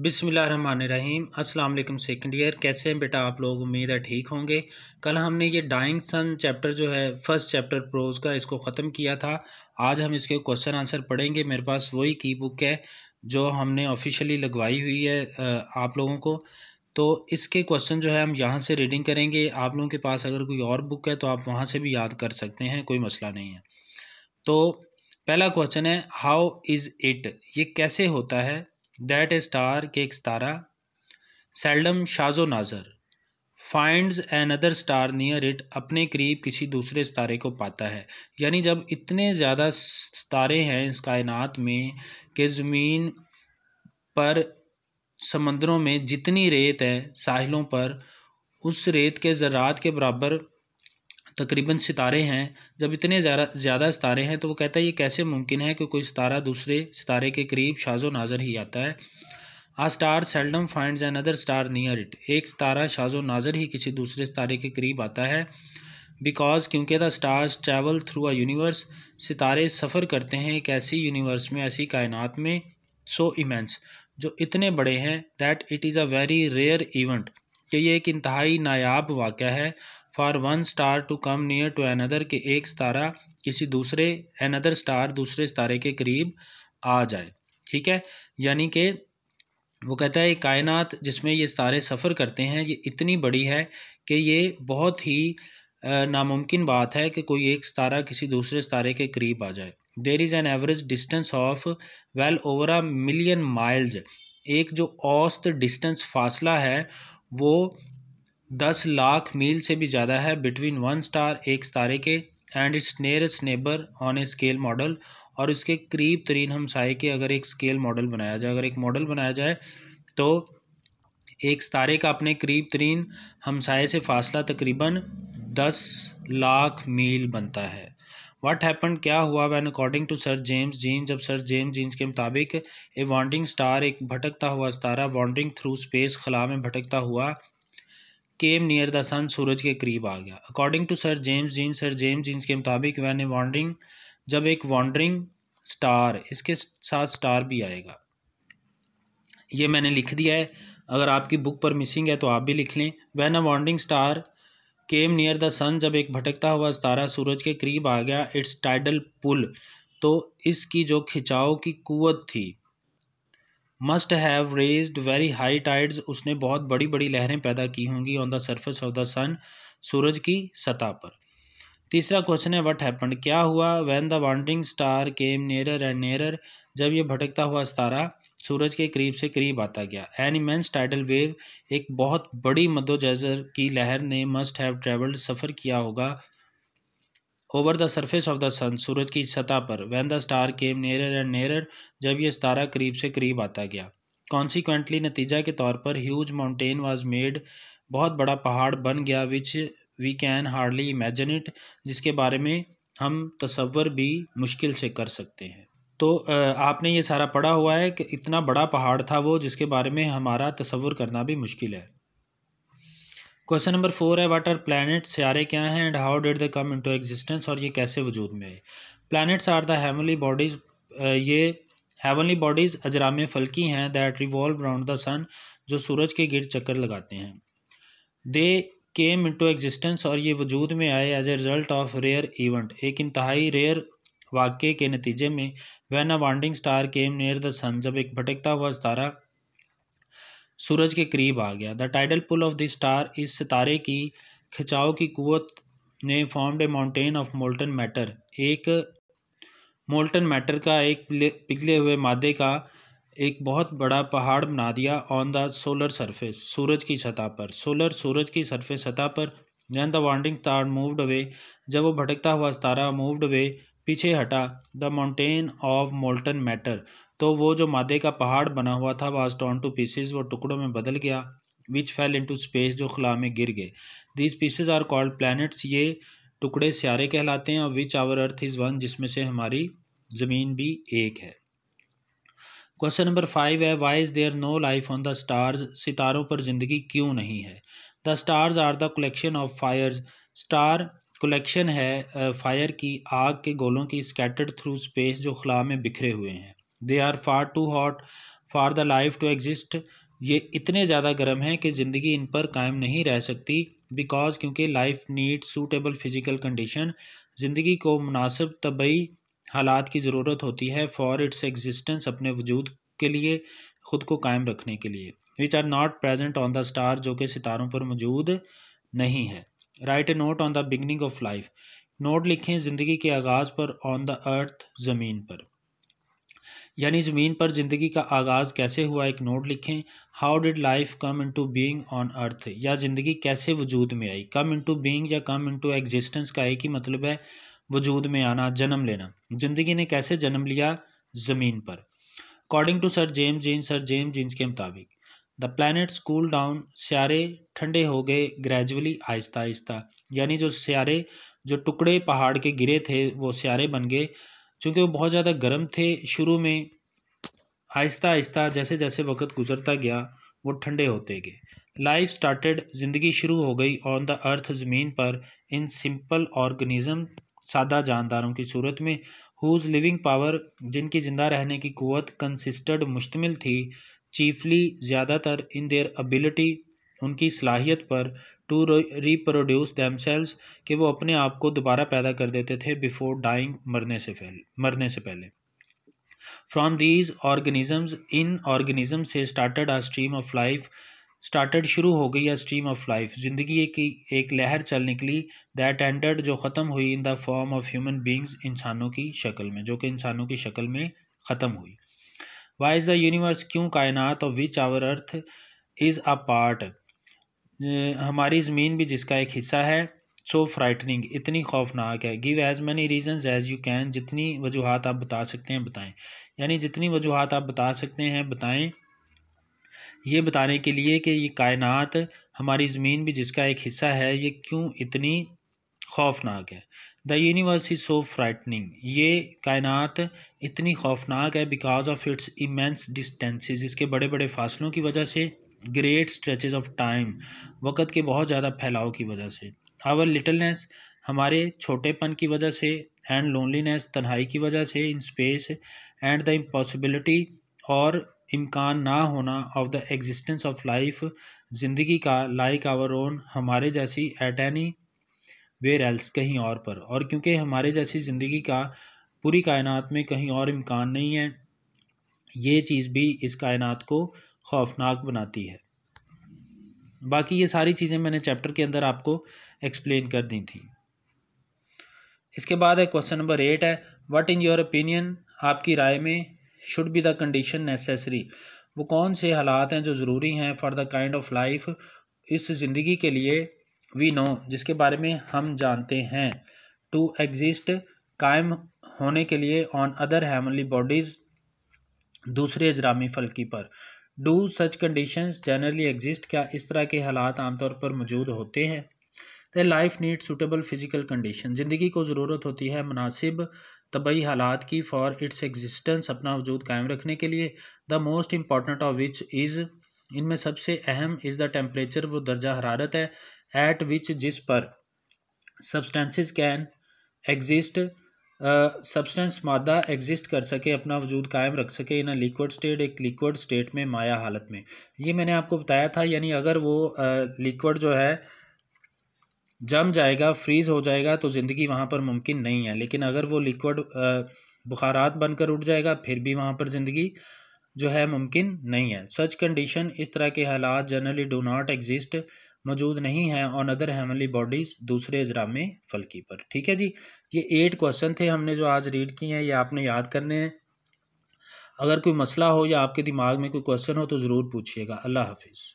बिसमीम अस्सलाम second year कैसे हैं बेटा आप लोग उम्मीद है ठीक होंगे कल हमने ये डाइंग सन चैप्टर जो है फर्स्ट चैप्टर प्रोज का इसको ख़त्म किया था आज हम इसके क्वेश्चन आंसर पढ़ेंगे मेरे पास वही की बुक है जो हमने ऑफिशियली लगवाई हुई है आप लोगों को तो इसके क्वेश्चन जो है हम यहाँ से रीडिंग करेंगे आप लोगों के पास अगर कोई और बुक है तो आप वहाँ से भी याद कर सकते हैं कोई मसला नहीं है तो पहला क्वेश्चन है हाउ इज़ इट ये कैसे होता है दैट स्टार एक तारा सेल्डम शाजो नाजर find an other star near it अपने करीब किसी दूसरे सितारे को पाता है यानी जब इतने ज़्यादा सितारे हैं इस कायनात में कि ज़मीन पर समंदरों में जितनी रेत है साहिलों पर उस रेत के ज़रात के बराबर तकरीबन सितारे हैं जब इतने ज़्यादा सितारे हैं तो वो कहता है ये कैसे मुमकिन है कि कोई सितारा दूसरे सितारे के करीब शाजो नाजर ही आता है a star seldom find an other star near it एक सितारा शाजो नाजर ही किसी दूसरे सितारे के करीब आता है बिकॉज क्योंकि the stars travel through a universe सितारे सफ़र करते हैं एक ऐसी यूनिवर्स में ऐसी कायनात में सो so इमेंस जो इतने बड़े हैं that it is a very rare event कि ये एक इंतहाई नायाब वाक़ है for one star to come near to another के एक सितारा किसी दूसरे अनदर स्टार दूसरे सितारे के करीब आ जाए ठीक है यानी कि वो कहता है कायनात जिसमें ये सितारे सफ़र करते हैं ये इतनी बड़ी है कि ये बहुत ही नामुमकिन बात है कि कोई एक सितारा किसी दूसरे सितारे के करीब आ जाए there is an average distance of well over a million miles एक जो औस्त डिस्टेंस फासला है वो दस लाख मील से भी ज़्यादा है बिटवीन वन स्टार एक सतारे के and its nearest neighbour on a scale model और उसके करीब तरीन हमसाए के अगर एक स्केल मॉडल बनाया जाए अगर एक मॉडल बनाया जाए तो एक सितारे का अपने करीब तरीन हमसाए से फासला तकरीबन दस लाख मील बनता है वाट हैपन क्या हुआ when according to sir James Jean जब सर जेम्स जीन्स के मुताबिक ए वॉन्डिंग स्टार एक भटकता हुआ सितारा वॉन्डिंग थ्रू स्पेस खला में भटकता हुआ केम नियर द सन सूरज के करीब आ गया according to sir James Jean sir James Jeans के मुताबिक वैन ए वॉन्डरिंग जब एक वॉन्डरिंग स्टार इसके साथ स्टार भी आएगा ये मैंने लिख दिया है अगर आपकी बुक पर मिसिंग है तो आप भी लिख लें when a wandering star came near the sun जब एक भटकता हुआ सतारा सूरज के करीब आ गया इट्स टाइडल पुल तो इसकी जो खिंचाव की कुत थी must have raised very high tides उसने बहुत बड़ी बड़ी लहरें पैदा की होंगी on the surface of the sun सूरज की सतह पर तीसरा क्वेश्चन है वट हैपन क्या हुआ when the wandering star came nearer and nearer जब ये भटकता हुआ सितारा सूरज के करीब से करीब आता गया एन इमेंस टाइडल वेव एक बहुत बड़ी मदोज़र की लहर ने मस्ट हैव ट्रेवल्ड सफ़र किया होगा over the surface of the sun सूरज की सतह पर when the star came nearer and near जब यह सतारा करीब से करीब आता गया कॉन्सिक्वेंटली नतीजा के तौर पर ह्यूज माउंटेन वाज मेड बहुत बड़ा पहाड़ बन गया which we can hardly imagine it जिसके बारे में हम तस्वर भी मुश्किल से कर सकते हैं तो आपने ये सारा पढ़ा हुआ है कि इतना बड़ा पहाड़ था वो जिसके बारे में हमारा तस्वर करना भी मुश्किल है क्वेश्चन नंबर फोर है वाट आर प्लानट सारे क्या हैं and how did they come into existence और ये कैसे वजूद में आए planets are the heavenly bodies ये हेवनली बॉडीज़ अजराम फलकी हैं that revolve round the sun जो सूरज के गिर चक्कर लगाते हैं दे केम इंटू एग्जिस्टेंस और ये वजूद में आए as a result of rare event एक इंतहाई रेयर वाक्य के नतीजे में when a wandering star came near the sun जब एक भटकता हुआ सतारा सूरज के करीब आ गया the tidal pull of the star इस सितारे की खिंचाव की कुत ने formed a mountain of molten matter एक मोल्टन मैटर का एक पिघले हुए मादे का एक बहुत बड़ा पहाड़ बना दिया ऑन द सोलर सरफेस सूरज की सतह पर सोलर सूरज की सरफेस सतह पर when the wandering star moved away जब वो भटकता हुआ सितारा मूव्ड अवे पीछे हटा the mountain of molten matter तो वो जो मादे का पहाड़ बना हुआ था वाज टॉन टू पीसेज वो टुकड़ों में बदल गया विच फेल इनटू स्पेस जो खला में गिर गए these pieces are called planets ये टुकड़े स्यारे कहलाते हैं और which our earth is one जिसमें से हमारी ज़मीन भी एक है क्वेश्चन नंबर फाइव है why is there no life on the stars सितारों पर ज़िंदगी क्यों नहीं है the stars are the collection of fires star collection है फायर की आग के गोलों की स्कैटर्ड थ्रू स्पेस जो खला में बिखरे हुए हैं they are far too hot for the life to exist ये इतने ज़्यादा गर्म हैं कि ज़िंदगी इन पर कायम नहीं रह सकती बिकॉज क्योंकि life need suitable physical condition ज़िंदगी को मुनासिब तबई हालात की ज़रूरत होती है फॉर इट्स एग्जिस्टेंस अपने वजूद के लिए ख़ुद को कायम रखने के लिए which are not present on the star जो कि सितारों पर मौजूद नहीं है write a note on the beginning of life note लिखें ज़िंदगी के आगाज़ पर ऑन द अर्थ ज़मीन पर यानी ज़मीन पर ज़िंदगी का आगाज़ कैसे हुआ एक नोट लिखें how did life come to being on earth या ज़िंदगी कैसे वजूद में आई कम टू बींग या कम टू एग्जिस्टेंस का एक ही मतलब है वजूद में आना जन्म लेना ज़िंदगी ने कैसे जन्म लिया ज़मीन पर according to sir James Jean sir James Jeans के मुताबिक द प्लानट्स कूल डाउन स्यारे ठंडे हो गए ग्रेजुअली आहिस्ता आहिस्ता यानी जो स्यारे जो टुकड़े पहाड़ के गिरे थे वो स्यारे बन गए चूँकि वो बहुत ज़्यादा गर्म थे शुरू में आहिस्ता आहिस्ता जैसे जैसे वक्त गुजरता गया वो ठंडे होते गए लाइफ स्टार्टेड ज़िंदगी शुरू हो गई ऑन द अर्थ ज़मीन पर इन सिंपल ऑर्गेनिज़म सादा जानदारों की सूरत में हुज लिविंग पावर जिनकी ज़िंदा रहने की क़वत कंसिस्टेड मुश्तमिल थी चीफली ज़्यादातर इन देयर एबिलिटी उनकी सलाहियत पर टू रिप्रोड्यूस दैम सेल्स कि वो अपने आप को दोबारा पैदा कर देते थे बिफोर डाइंग मरने से पहले मरने से पहले फ्राम दीज ऑर्गेनिजम्स इन ऑर्गेनिज्म से started a stream of life started शुरू हो गई आ स्ट्रीम ऑफ लाइफ ज़िंदगी की एक लहर चल निकली दैट एंडर्ड जो ख़त्म हुई in the form of human beings इंसानों की शक्ल में जो कि इंसानों की शक्ल में ख़त्म हुई वाई इज़ द यूनिवर्स क्यों कायनात और which our earth is a part हमारी ज़मीन भी जिसका एक हिस्सा है सो so फ्राइटनिंग इतनी खौफनाक है give as many reasons as you can जितनी वजूहत आप बता सकते हैं बताएं यानी जितनी वजूहत आप बता सकते हैं बताएं ये बताने के लिए कि ये कायनात हमारी ज़मीन भी जिसका एक हिस्सा है ये क्यों इतनी खौफनाक है the universe is so frightening ये कायनात इतनी खौफनाक है because of its immense distances इसके बड़े बड़े फासलों की वजह से ग्रेट स्ट्रेच ऑफ टाइम वक़्त के बहुत ज़्यादा फैलाव की वजह से आवर लिटलनेस हमारे छोटेपन की वजह से एंड लोनलीनेस तन्हाई की वजह से in space and the impossibility और इम्कान ना होना of the existence of life ज़िंदगी का लाइक आवर ओन हमारे जैसी एट एनी वेयर एल्स कहीं और पर और क्योंकि हमारे जैसी ज़िंदगी का पूरी कायनात में कहीं और इम्कान नहीं है ये चीज़ भी इस कायनात को खौफनाक बनाती है बाकी ये सारी चीज़ें मैंने चैप्टर के अंदर आपको एक्सप्लेन कर दी थी इसके बाद है क्वेश्चन नंबर एट है व्हाट इन योर ओपिनियन आपकी राय में should be the condition necessary वो कौन से हालात हैं जो ज़रूरी हैं for the kind of life इस ज़िंदगी के लिए वी नो जिसके बारे में हम जानते हैं टू एग्जिस्ट कायम होने के लिए ऑन अदर हैमली बॉडीज दूसरे अजरामी फलकी पर do such conditions generally exist क्या इस तरह के हालात आमतौर पर मौजूद होते हैं the life need suitable physical condition ज़िंदगी को ज़रूरत होती है मुनासिब तबई हालात की फॉर इट्स एग्जिस्टेंस अपना वजूद कायम रखने के लिए the most important of which is इनमें सबसे अहम इज़ द टेम्परेचर वो दर्जा हरारत है एट विच जिस पर सब्सटेंसेस कैन एग्जिस्ट सब्सटेंस मादा एग्जिस्ट कर सके अपना वजूद कायम रख सके इन लिक्विड स्टेट एक लिक्विड स्टेट में माया हालत में ये मैंने आपको बताया था यानी अगर वो लिक्विड जो है जम जाएगा फ्रीज़ हो जाएगा तो ज़िंदगी वहाँ पर मुमकिन नहीं है लेकिन अगर वो लिक्विड बुखारात बनकर उठ जाएगा फिर भी वहाँ पर ज़िंदगी जो है मुमकिन नहीं है सच कंडीशन इस तरह के हालात जनरली डो नाट एग्जिस्ट मौजूद नहीं है ऑन अदर हेमली बॉडीज दूसरे अजरा में फलकी पर ठीक है जी ये एट क्वेश्चन थे हमने जो आज रीड किए हैं ये आपने याद करने हैं अगर कोई मसला हो या आपके दिमाग में कोई क्वेश्चन हो तो ज़रूर पूछिएगा अल्लाह हाफिज़